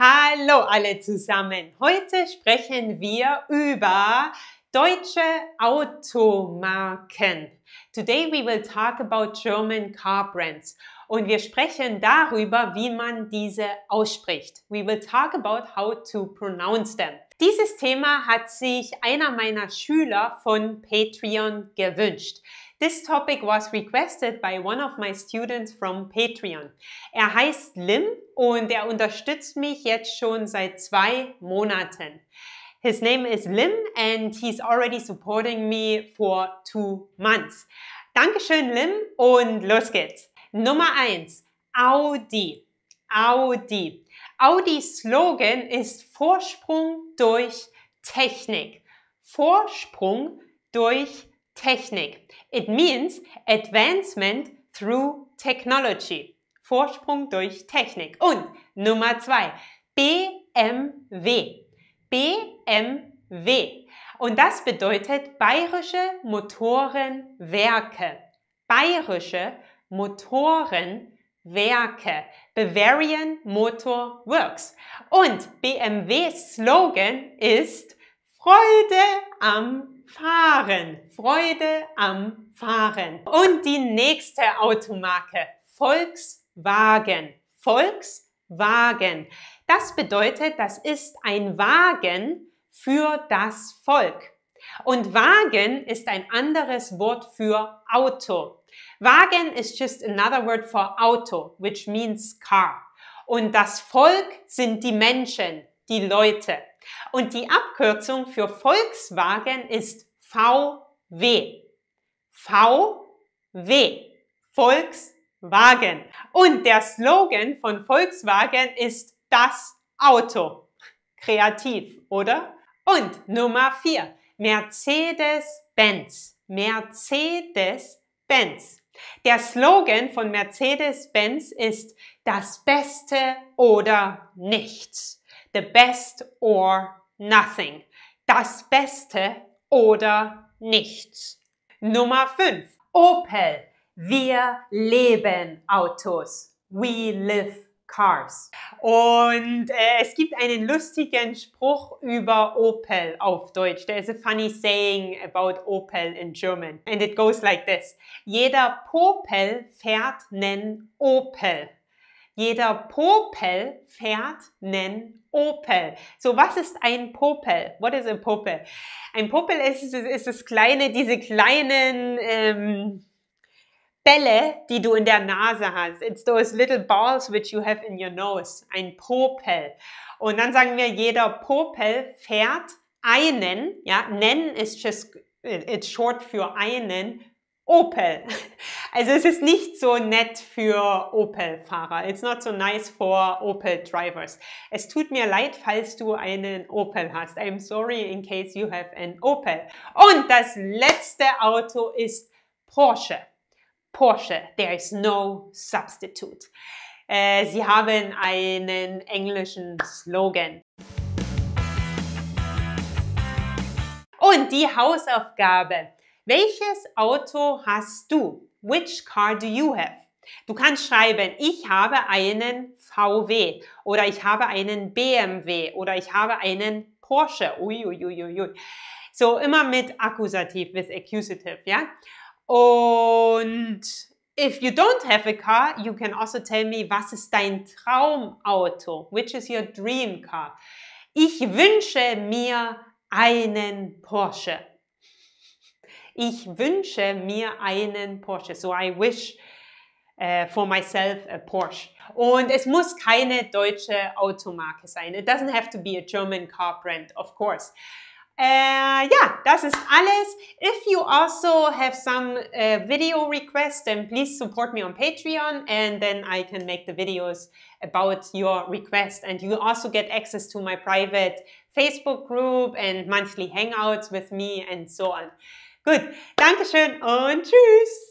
Hallo alle zusammen. Heute sprechen wir über deutsche Automarken. Today we will talk about German car brands. Und wir sprechen darüber, wie man diese ausspricht. We will talk about how to pronounce them. Dieses Thema hat sich einer meiner Schüler von Patreon gewünscht. This topic was requested by one of my students from Patreon. Er heißt Lim und er unterstützt mich jetzt schon seit zwei Monaten. His name is Lim and he's already supporting me for two months. Dankeschön, Lim, und los geht's. Nummer eins: Audi. Audi. Audis Slogan ist Vorsprung durch Technik. Vorsprung durch Technik. It means advancement through technology. Vorsprung durch Technik. Und Nummer zwei, BMW. BMW. Und das bedeutet Bayerische Motorenwerke. Bayerische Motorenwerke. Bavarian Motor Works. Und BMW Slogan ist Freude am Fahren. Freude am Fahren. Und die nächste Automarke, Volkswagen. Volkswagen. Das bedeutet, das ist ein Wagen für das Volk. Und Wagen ist ein anderes Wort für Auto. Wagen is just another word for Auto, which means car. Und das Volk sind die Menschen, die Leute. Und die Abkürzung für Volkswagen ist VW. VW. Volkswagen. Und der Slogan von Volkswagen ist das Auto. Kreativ, oder? Und Nummer vier Mercedes-Benz. Mercedes-Benz. Der Slogan von Mercedes-Benz ist das Beste oder nichts the best or nothing. Das Beste oder nichts. Nummer 5. Opel. Wir leben Autos. We live cars. Und äh, es gibt einen lustigen Spruch über Opel auf Deutsch. There is a funny saying about Opel in German. And it goes like this. Jeder Popel fährt nen Opel. Jeder Popel fährt nen Opel. So, was ist ein Popel? What is a Popel? Ein Popel ist, ist, ist das kleine, diese kleinen ähm, Bälle, die du in der Nase hast. It's those little balls which you have in your nose. Ein Popel. Und dann sagen wir, jeder Popel fährt einen, ja, nennen ist just, it's short für einen, Opel. Also es ist nicht so nett für Opel-Fahrer. It's not so nice for Opel-Drivers. Es tut mir leid, falls du einen Opel hast. I'm sorry in case you have an Opel. Und das letzte Auto ist Porsche. Porsche. There is no substitute. Äh, sie haben einen englischen Slogan. Und die Hausaufgabe welches Auto hast du? Which car do you have? Du kannst schreiben, ich habe einen VW oder ich habe einen BMW oder ich habe einen Porsche. Uiuiuiui. Ui, ui, ui. So immer mit Akkusativ, with Accusative, ja? Und if you don't have a car, you can also tell me, was ist dein Traumauto? Which is your dream car? Ich wünsche mir einen Porsche. Ich wünsche mir einen Porsche. So I wish uh, for myself a Porsche. Und es muss keine deutsche Automarke sein. It doesn't have to be a German car brand, of course. Uh, äh, yeah, das ist alles. If you also have some uh, video requests, then please support me on Patreon and then I can make the videos about your request. And you also get access to my private Facebook group and monthly hangouts with me and so on. Gut, Dankeschön und tschüss.